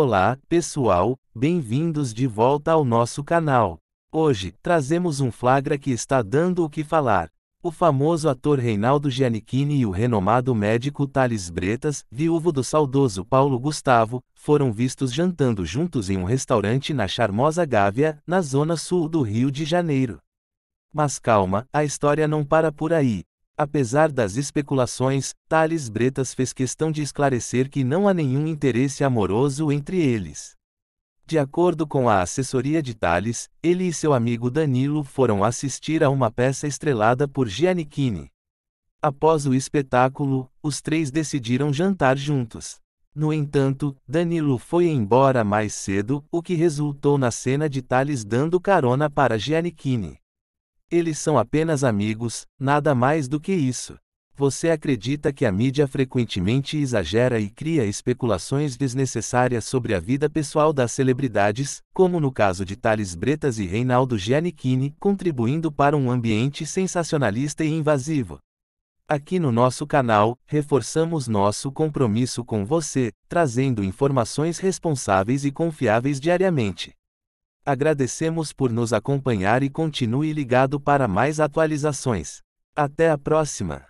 Olá, pessoal, bem-vindos de volta ao nosso canal. Hoje, trazemos um flagra que está dando o que falar. O famoso ator Reinaldo Giannichini e o renomado médico Thales Bretas, viúvo do saudoso Paulo Gustavo, foram vistos jantando juntos em um restaurante na charmosa Gávea, na zona sul do Rio de Janeiro. Mas calma, a história não para por aí. Apesar das especulações, Thales Bretas fez questão de esclarecer que não há nenhum interesse amoroso entre eles. De acordo com a assessoria de Thales, ele e seu amigo Danilo foram assistir a uma peça estrelada por Giannichini. Após o espetáculo, os três decidiram jantar juntos. No entanto, Danilo foi embora mais cedo, o que resultou na cena de Thales dando carona para Giannichini. Eles são apenas amigos, nada mais do que isso. Você acredita que a mídia frequentemente exagera e cria especulações desnecessárias sobre a vida pessoal das celebridades, como no caso de Thales Bretas e Reinaldo Giannichini, contribuindo para um ambiente sensacionalista e invasivo. Aqui no nosso canal, reforçamos nosso compromisso com você, trazendo informações responsáveis e confiáveis diariamente. Agradecemos por nos acompanhar e continue ligado para mais atualizações. Até a próxima!